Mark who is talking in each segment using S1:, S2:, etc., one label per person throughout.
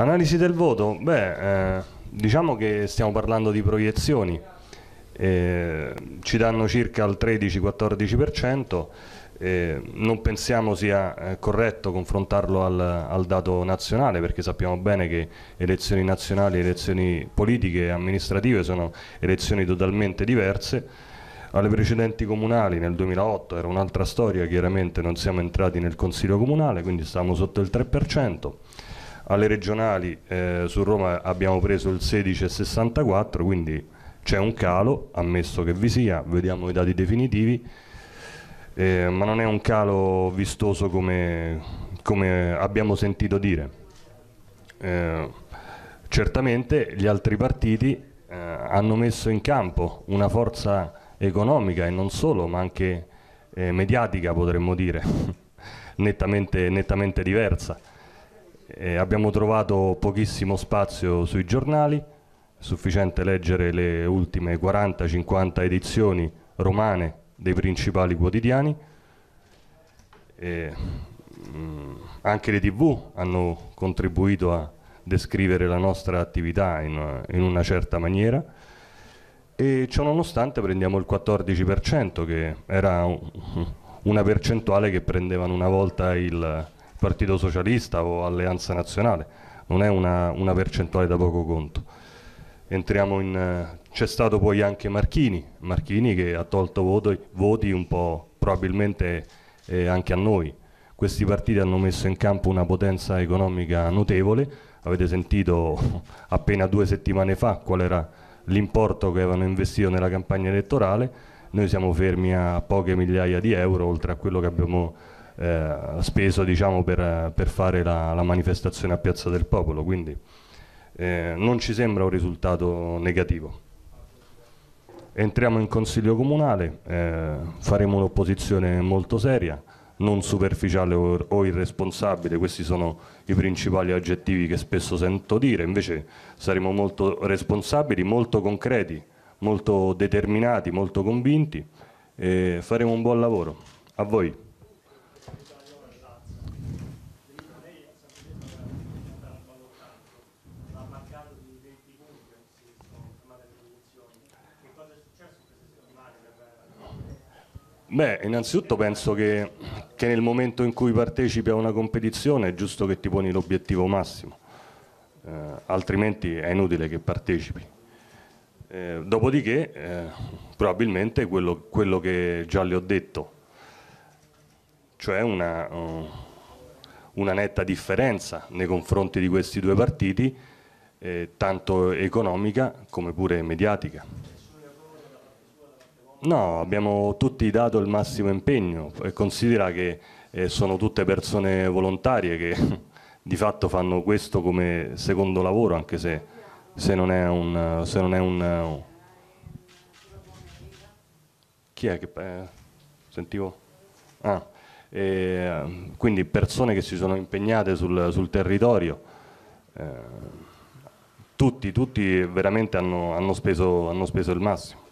S1: Analisi del voto, beh, eh, diciamo che stiamo parlando di proiezioni, eh, ci danno circa il 13-14%, eh, non pensiamo sia eh, corretto confrontarlo al, al, dato nazionale perché sappiamo bene che elezioni nazionali elezioni politiche e amministrative sono elezioni totalmente diverse. Alle precedenti comunali nel 2008 era un'altra storia, chiaramente non siamo entrati nel Consiglio Comunale, quindi stavamo sotto il 3% alle regionali eh, su Roma abbiamo preso il 16,64, quindi c'è un calo, ammesso che vi sia, vediamo i dati definitivi, eh, ma non è un calo vistoso come, come abbiamo sentito dire. Eh, certamente gli altri partiti eh, hanno messo in campo una forza economica e non solo, ma anche eh, mediatica potremmo dire, nettamente, nettamente diversa. Eh, abbiamo trovato pochissimo spazio sui giornali, sufficiente leggere le ultime 40-50 edizioni romane dei principali quotidiani. Eh, mh, mm, anche le tv hanno contribuito a descrivere la nostra attività in, in una certa maniera e ciò nonostante prendiamo il 14% che era un, una percentuale che prendevano una volta il, Partito Socialista o Alleanza Nazionale, non è una, una percentuale da poco conto. Eh, c'è stato poi anche Marchini, Marchini che ha tolto voti, voti un po' probabilmente eh, anche a noi. Questi partiti hanno messo in campo una potenza economica notevole, avete sentito appena due settimane fa qual era l'importo che avevano investito nella campagna elettorale, noi siamo fermi a poche migliaia di euro oltre a quello che abbiamo eh, speso diciamo, per, per, fare la, la, manifestazione a Piazza del Popolo, quindi eh, non ci sembra un risultato negativo. Entriamo in Consiglio Comunale, eh, faremo un'opposizione molto seria, non superficiale o, o, irresponsabile, questi sono i principali aggettivi che spesso sento dire, invece saremo molto responsabili, molto concreti, molto determinati, molto convinti e faremo un buon lavoro. A voi. Beh, innanzitutto penso che, che, nel momento in cui partecipi a una competizione è giusto che ti poni l'obiettivo massimo, eh, altrimenti è inutile che partecipi. Eh, dopodiché, eh, probabilmente quello, quello, che già le ho detto, cioè una, eh, una netta differenza nei confronti di questi due partiti, eh, tanto economica come pure mediatica. No, abbiamo tutti dato il massimo impegno e considera che eh, sono tutte persone volontarie che di fatto fanno questo come secondo lavoro, anche se, se non è un... Se non è un chi è che... Eh, sentivo? Ah, eh, quindi persone che si sono impegnate sul, sul territorio. Eh, tutti, tutti veramente hanno, hanno, speso, hanno speso il massimo.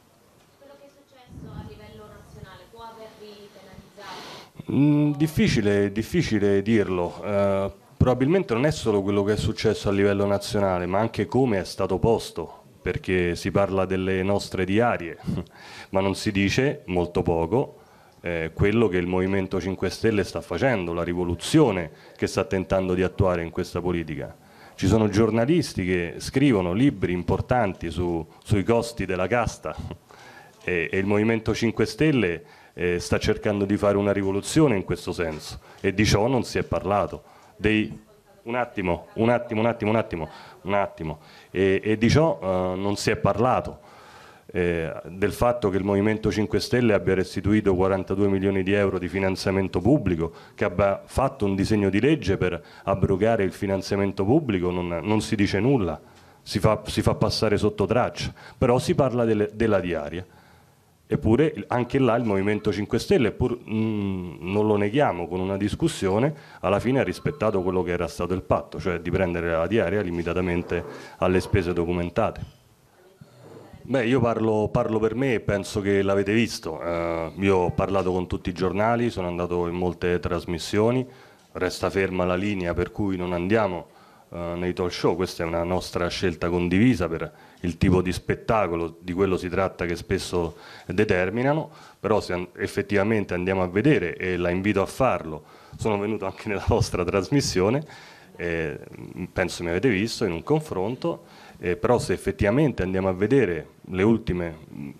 S1: Mm, difficile, difficile, dirlo. Uh, probabilmente non è solo quello che è successo a livello nazionale, ma anche come è stato posto, perché si parla delle nostre diarie, ma non si dice molto poco eh, quello che il Movimento 5 Stelle sta facendo, la rivoluzione che sta tentando di attuare in questa politica. Ci sono giornalisti che scrivono libri importanti su, sui costi della casta e, e il Movimento 5 Stelle eh, sta cercando di fare una rivoluzione in questo senso e di ciò non si è parlato. Dei, un attimo, un attimo, un attimo, un attimo, un attimo. E, e di ciò eh, non si è parlato. Eh, del fatto che il Movimento 5 Stelle abbia restituito 42 milioni di euro di finanziamento pubblico, che abbia fatto un disegno di legge per abrogare il finanziamento pubblico, non, non si dice nulla, si fa, si fa, passare sotto traccia, però si parla delle, della diaria Eppure anche là il Movimento 5 Stelle, pur mh, mm, non lo neghiamo, con una discussione alla fine ha rispettato quello che era stato il patto, cioè di prendere la diaria limitatamente alle spese documentate. Beh, io parlo, parlo per me e penso che l'avete visto. Eh, io ho parlato con tutti i giornali, sono andato in molte trasmissioni, resta ferma la linea per cui non andiamo eh, nei talk show, questa è una nostra scelta condivisa per il tipo di spettacolo, di quello si tratta che spesso determinano, però se effettivamente andiamo a vedere e la invito a farlo, sono venuto anche nella vostra trasmissione, eh, penso mi avete visto in un confronto, eh, però se effettivamente andiamo a vedere le ultime, mm,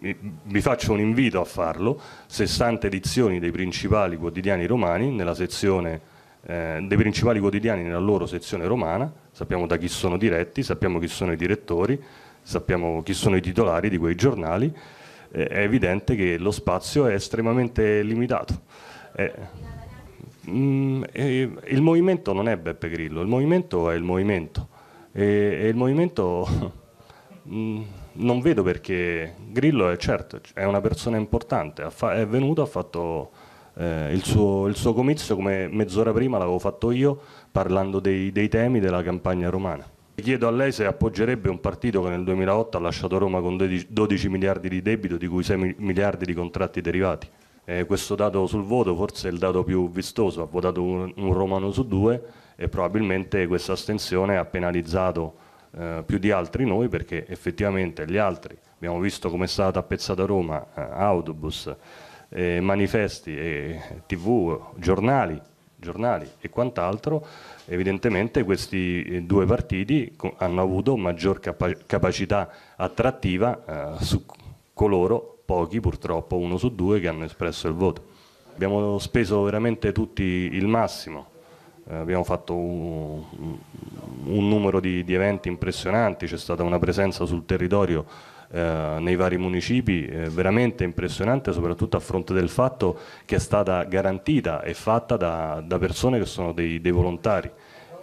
S1: vi faccio un invito a farlo, 60 edizioni dei principali quotidiani romani nella sezione eh, dei principali quotidiani nella loro sezione romana, sappiamo da chi sono diretti, sappiamo chi sono i direttori, sappiamo chi sono i titolari di quei giornali, eh, è evidente che lo spazio è estremamente limitato. Eh, mh, mm, il movimento non è Beppe Grillo, il movimento è il movimento e, e il movimento mh, mm, non vedo perché Grillo è certo, è una persona importante, è venuto, ha fatto eh, il, suo, il, suo, comizio come mezz'ora prima l'avevo fatto io parlando dei, dei, temi della campagna romana. Chiedo a lei se appoggerebbe un partito che nel 2008 ha lasciato Roma con 12 miliardi di debito, di cui 6 miliardi di contratti derivati. Eh, questo dato sul voto forse è il dato più vistoso, ha votato un, un romano su due e probabilmente questa astensione ha penalizzato eh, più di altri noi perché effettivamente gli altri, abbiamo visto come è stata tappezzata Roma, eh, autobus, eh, manifesti, eh, tv, giornali, giornali e quant'altro, evidentemente questi eh, due partiti hanno avuto maggior capa capacità attrattiva eh, su coloro, pochi purtroppo, uno su due, che hanno espresso il voto. Abbiamo speso veramente tutti il massimo, eh, abbiamo fatto un, un numero di, di eventi impressionanti, c'è stata una presenza sul territorio eh, nei vari municipi eh, veramente impressionante soprattutto a fronte del fatto che è stata garantita e fatta da, da persone che sono dei, dei volontari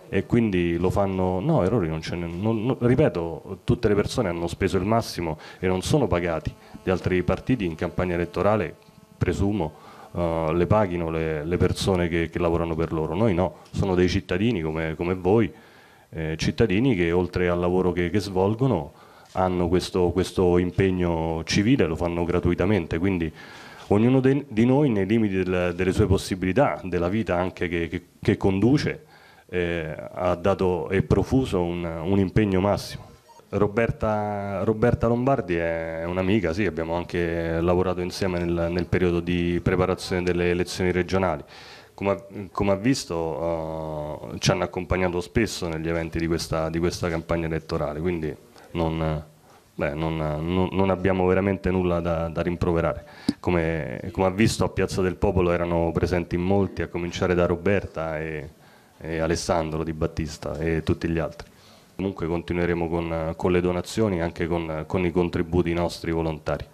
S1: e quindi lo fanno, no errori non ce ne, non, ripeto tutte le persone hanno speso il massimo e non sono pagati gli altri partiti in campagna elettorale presumo uh, le paghino le, le persone che, che, lavorano per loro, noi no, sono dei cittadini come, come voi, eh, cittadini che oltre al lavoro che, che svolgono hanno questo, questo impegno civile, lo fanno gratuitamente, quindi ognuno de, di noi nei limiti del, delle sue possibilità, della vita anche che, che, che conduce, eh, ha dato e profuso un, un impegno massimo. Roberta, Roberta, Lombardi è un'amica, sì, abbiamo anche lavorato insieme nel, nel, periodo di preparazione delle elezioni regionali. Come, come ha visto uh, ci hanno accompagnato spesso negli eventi di questa, di questa campagna elettorale, quindi non, beh, non, non, non abbiamo veramente nulla da, da rimproverare. Come, come, ha visto a Piazza del Popolo erano presenti molti, a cominciare da Roberta e, e Alessandro Di Battista e tutti gli altri. Comunque continueremo con, con le donazioni e anche con, con i contributi nostri volontari.